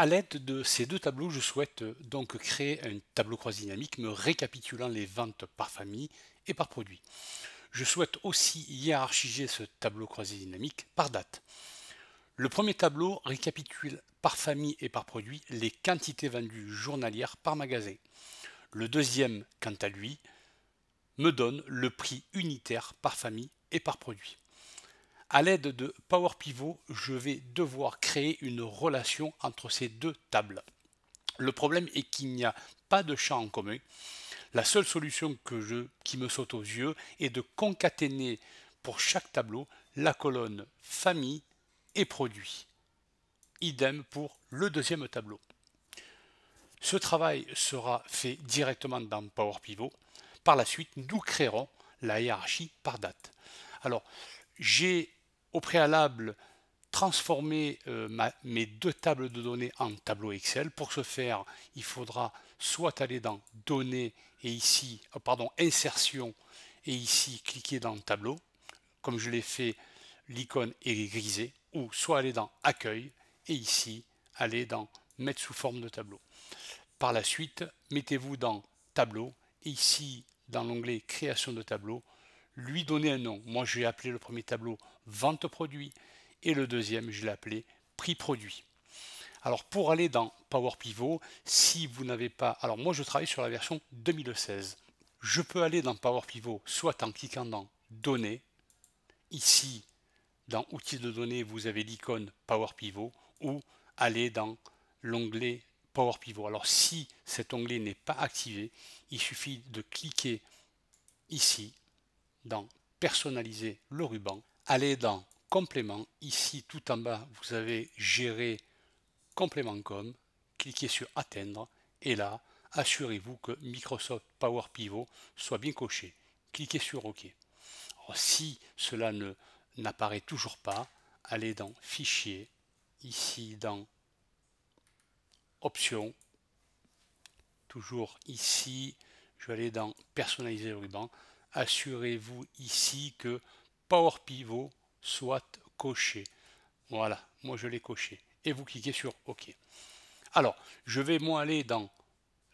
à l'aide de ces deux tableaux, je souhaite euh, donc créer un tableau croisé dynamique me récapitulant les ventes par famille et par produit. Je souhaite aussi hiérarchiser ce tableau croisé dynamique par date. Le premier tableau récapitule par famille et par produit les quantités vendues journalières par magasin. Le deuxième, quant à lui, me donne le prix unitaire par famille et par produit. À l'aide de Power Pivot, je vais devoir créer une relation entre ces deux tables. Le problème est qu'il n'y a pas de champ en commun. La seule solution que qui me saute aux yeux est de concaténer pour chaque tableau la colonne famille et produit. Idem pour le deuxième tableau. Ce travail sera fait directement dans Power Pivot. Par la suite, nous créerons la hiérarchie par date. Alors, j'ai au préalable transformer euh, mes deux tables de données en tableau Excel. Pour ce faire, il faudra soit aller dans Données et ici, euh, pardon, Insertion et ici cliquer dans Tableau, comme je l'ai fait, l'icône est grisée, ou soit aller dans Accueil et ici aller dans Mettre sous forme de tableau. Par la suite, mettez-vous dans Tableau et ici dans l'onglet Création de tableau, lui donner un nom. Moi, je vais appeler le premier tableau vente produit. Et le deuxième, je l'ai appelé prix produit. Alors pour aller dans Power Pivot, si vous n'avez pas... Alors moi je travaille sur la version 2016. Je peux aller dans Power Pivot soit en cliquant dans Données. Ici, dans Outils de données, vous avez l'icône Power Pivot ou aller dans l'onglet Power Pivot. Alors si cet onglet n'est pas activé, il suffit de cliquer ici dans Personnaliser le ruban allez dans complément. Ici, tout en bas, vous avez gérer complément com. Cliquez sur atteindre et là, assurez-vous que Microsoft Power Pivot soit bien coché. Cliquez sur OK. Oh, si cela ne n'apparaît toujours pas, allez dans Fichier, ici dans Options, toujours ici, je vais aller dans Personnaliser le ruban. Assurez-vous ici que Power Pivot soit coché. Voilà, moi je l'ai coché. Et vous cliquez sur OK. Alors, je vais moi aller dans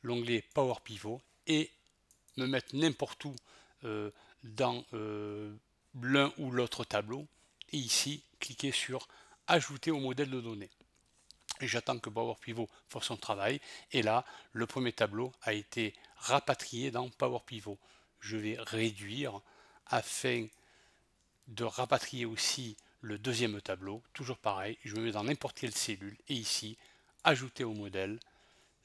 l'onglet Power Pivot et me mettre n'importe où euh, dans euh, l'un ou l'autre tableau. Et ici, cliquez sur Ajouter au modèle de données. j'attends que Power Pivot fasse son travail. Et là, le premier tableau a été rapatrié dans Power Pivot. Je vais réduire afin de rapatrier aussi le deuxième tableau. Toujours pareil, je me mets dans n'importe quelle cellule et ici, ajouter au modèle.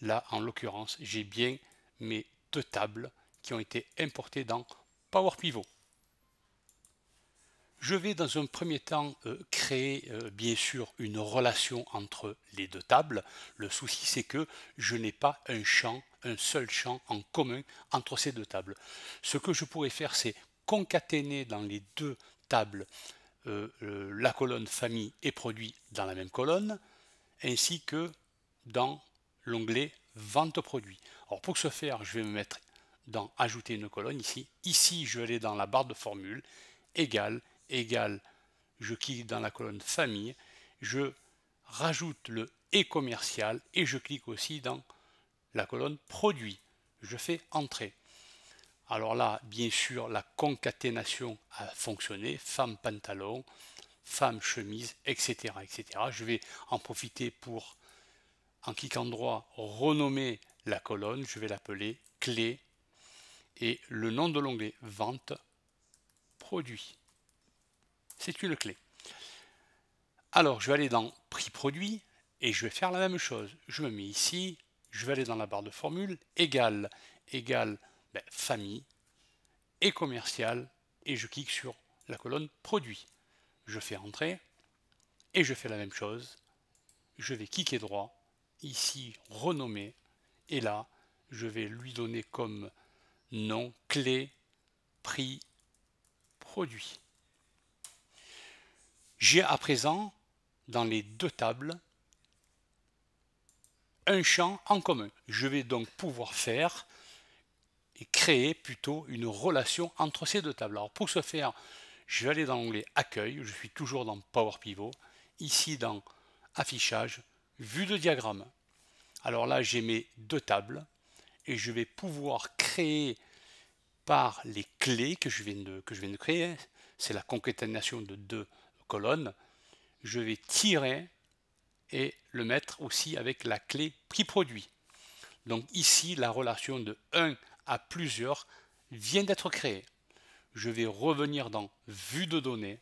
Là, en l'occurrence, j'ai bien mes deux tables qui ont été importées dans Power Pivot. Je vais dans un premier temps euh, créer euh, bien sûr une relation entre les deux tables. Le souci c'est que je n'ai pas un champ, un seul champ en commun entre ces deux tables. Ce que je pourrais faire c'est concaténer dans les deux table euh, la colonne famille et produit dans la même colonne, ainsi que dans l'onglet vente produits. Alors pour ce faire, je vais me mettre dans ajouter une colonne ici. Ici, je vais aller dans la barre de formule, égal, égal, je clique dans la colonne famille, je rajoute le et commercial et je clique aussi dans la colonne produit. Je fais entrer. Alors là, bien sûr, la concaténation a fonctionné, femme pantalon, femme chemise, etc., etc. Je vais en profiter pour, en cliquant droit, renommer la colonne, je vais l'appeler clé et le nom de l'onglet vente produit. C'est une clé. Alors, je vais aller dans prix produit et je vais faire la même chose. Je me mets ici, je vais aller dans la barre de formule, égal, égal ben, famille et commercial et je clique sur la colonne produit. Je fais entrer et je fais la même chose. Je vais cliquer droit, ici renommer et là je vais lui donner comme nom clé prix produit. J'ai à présent dans les deux tables un champ en commun. Je vais donc pouvoir faire et créer plutôt une relation entre ces deux tables. Alors pour ce faire, je vais aller dans l'onglet Accueil, je suis toujours dans Power Pivot, ici dans Affichage, Vue de diagramme. Alors là, j'ai mes deux tables et je vais pouvoir créer par les clés que je viens de, que je viens de créer, c'est la concaténation de deux colonnes, je vais tirer et le mettre aussi avec la clé prix produit. Donc ici, la relation de 1 plusieurs vient d'être créé. Je vais revenir dans Vue de données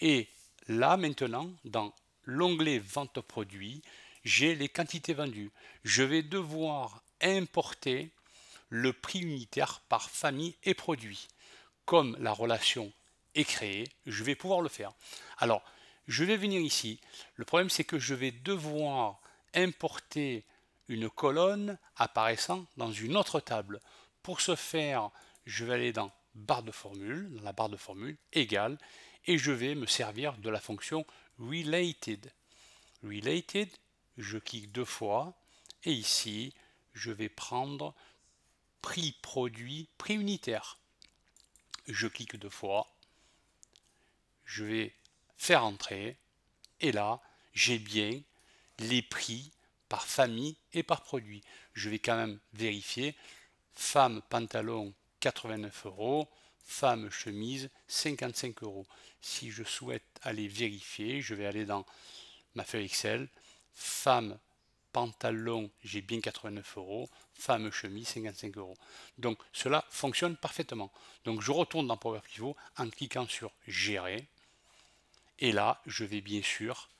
et là maintenant dans l'onglet Vente produits, j'ai les quantités vendues. Je vais devoir importer le prix unitaire par famille et produit. Comme la relation est créée, je vais pouvoir le faire. Alors, je vais venir ici. Le problème, c'est que je vais devoir importer une colonne apparaissant dans une autre table. Pour ce faire, je vais aller dans barre de formule, dans la barre de formule égale, et je vais me servir de la fonction related. Related, je clique deux fois, et ici, je vais prendre prix produit, prix unitaire. Je clique deux fois, je vais faire entrer, et là, j'ai bien les prix par famille et par produit. Je vais quand même vérifier femme pantalon 89 euros, femme chemise 55 euros. Si je souhaite aller vérifier, je vais aller dans ma feuille Excel, femme pantalon, j'ai bien 89 euros, femme chemise 55 euros. Donc cela fonctionne parfaitement. Donc je retourne dans Power Pivot en cliquant sur gérer. Et là, je vais bien sûr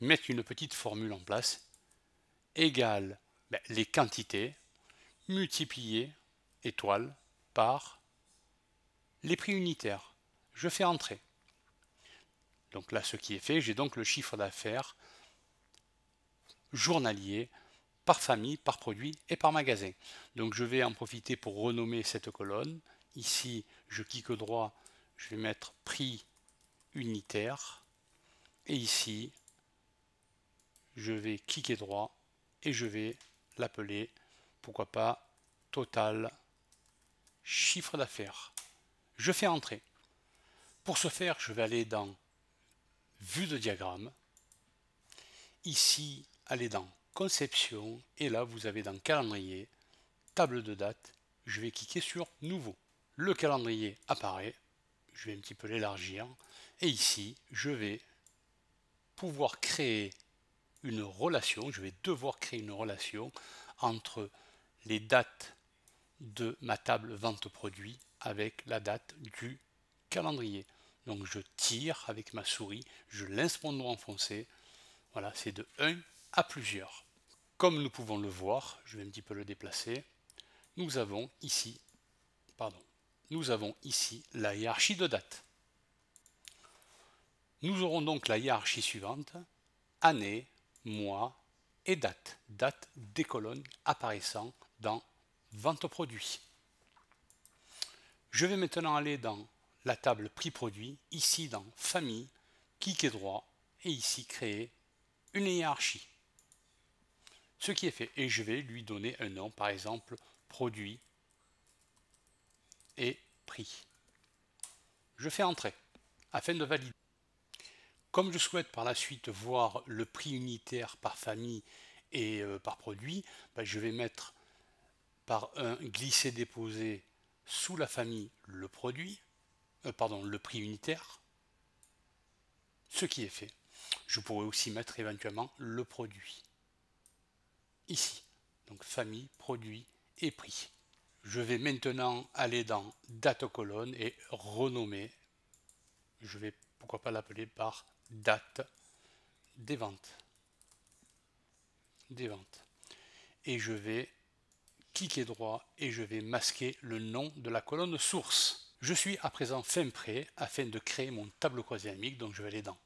mettre une petite formule en place égale ben, les quantités multiplier étoile, par les prix unitaires. Je fais entrer. Donc là, ce qui est fait, j'ai donc le chiffre d'affaires journalier par famille, par produit et par magasin. Donc je vais en profiter pour renommer cette colonne. Ici, je clique droit, je vais mettre prix unitaire. Et ici, je vais cliquer droit et je vais l'appeler pourquoi pas, total, chiffre d'affaires. Je fais entrer. Pour ce faire, je vais aller dans Vue de diagramme. Ici, aller dans Conception. Et là, vous avez dans Calendrier, Table de date. Je vais cliquer sur Nouveau. Le calendrier apparaît. Je vais un petit peu l'élargir. Et ici, je vais pouvoir créer une relation. Je vais devoir créer une relation entre les dates de ma table vente produit avec la date du calendrier. Donc je tire avec ma souris, je laisse mon enfoncé. Voilà, c'est de 1 à plusieurs. Comme nous pouvons le voir, je vais un petit peu le déplacer, nous avons ici, pardon, nous avons ici la hiérarchie de dates. Nous aurons donc la hiérarchie suivante, année, mois et date. Date des colonnes apparaissant dans Vente produit. produits. Je vais maintenant aller dans la table prix produit, ici dans Famille, cliquer droit et ici créer une hiérarchie. Ce qui est fait, et je vais lui donner un nom, par exemple produit et prix. Je fais entrer afin de valider. Comme je souhaite par la suite voir le prix unitaire par famille et euh, par produit, ben, je vais mettre par un glisser-déposer sous la famille le produit, euh, pardon, le prix unitaire, ce qui est fait. Je pourrais aussi mettre éventuellement le produit. Ici, donc famille, produit et prix. Je vais maintenant aller dans date colonne et renommer. Je vais pourquoi pas l'appeler par date des ventes. Des ventes. Et je vais Cliquez droit et je vais masquer le nom de la colonne source. Je suis à présent fin prêt afin de créer mon tableau croisé dynamique, donc je vais aller dans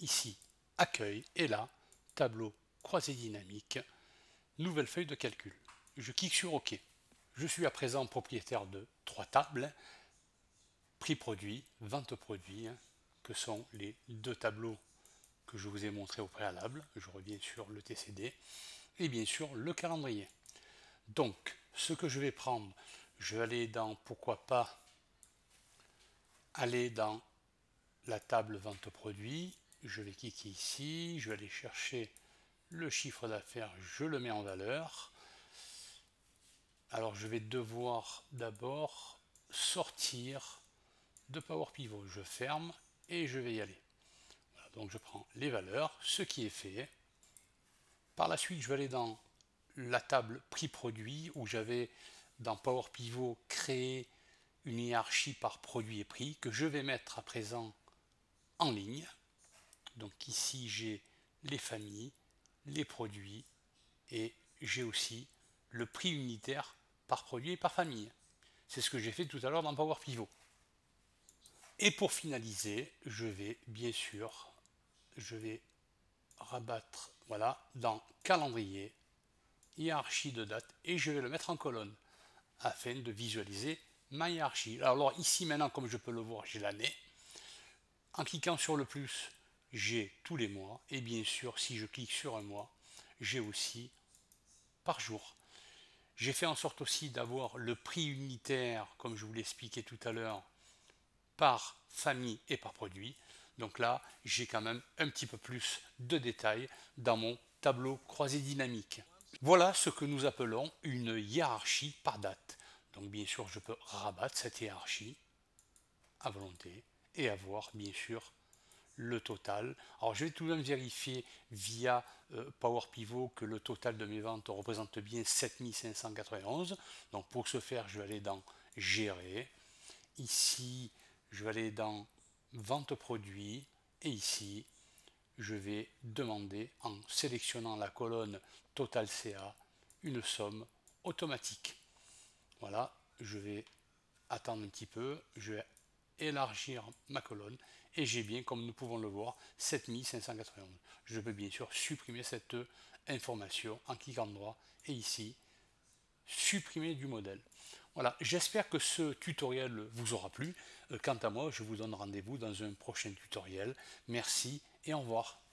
ici, accueil, et là, tableau croisé dynamique, nouvelle feuille de calcul. Je clique sur OK. Je suis à présent propriétaire de trois tables, prix produit, vente produit, que sont les deux tableaux que je vous ai montrés au préalable. Je reviens sur le TCD et bien sûr le calendrier. Donc, ce que je vais prendre, je vais aller dans, pourquoi pas, aller dans la table vente produit, Je vais cliquer ici, je vais aller chercher le chiffre d'affaires, je le mets en valeur. Alors je vais devoir d'abord sortir de Power Pivot. Je ferme et je vais y aller. donc je prends les valeurs, ce qui est fait. Par la suite, je vais aller dans la table prix-produit où j'avais dans Power Pivot créé une hiérarchie par produit et prix que je vais mettre à présent en ligne. Donc ici j'ai les familles, les produits et j'ai aussi le prix unitaire par produit et par famille. C'est ce que j'ai fait tout à l'heure dans Power Pivot. Et pour finaliser, je vais bien sûr, je vais rabattre, voilà, dans calendrier, hiérarchie de date et je vais le mettre en colonne afin de visualiser ma hiérarchie. Alors ici maintenant, comme je peux le voir, j'ai l'année. En cliquant sur le plus, j'ai tous les mois. Et bien sûr, si je clique sur un mois, j'ai aussi par jour. J'ai fait en sorte aussi d'avoir le prix unitaire, comme je vous l'expliquais tout à l'heure, par famille et par produit. Donc là, j'ai quand même un petit peu plus de détails dans mon tableau croisé dynamique. Voilà ce que nous appelons une hiérarchie par date. Donc bien sûr, je peux rabattre cette hiérarchie à volonté et avoir bien sûr le total. Alors je vais tout de même vérifier via euh, Power Pivot que le total de mes ventes représente bien 7591. Donc pour ce faire, je vais aller dans Gérer. Ici, je vais aller dans Vente produit et ici, je vais demander, en sélectionnant la colonne Total CA, une somme automatique. Voilà, je vais attendre un petit peu, je vais élargir ma colonne et j'ai bien, comme nous pouvons le voir, 7591. Je peux bien sûr supprimer cette information en cliquant droit et ici, supprimer du modèle. Voilà, j'espère que ce tutoriel vous aura plu. Euh, quant à moi, je vous donne rendez-vous dans un prochain tutoriel. Merci et au revoir.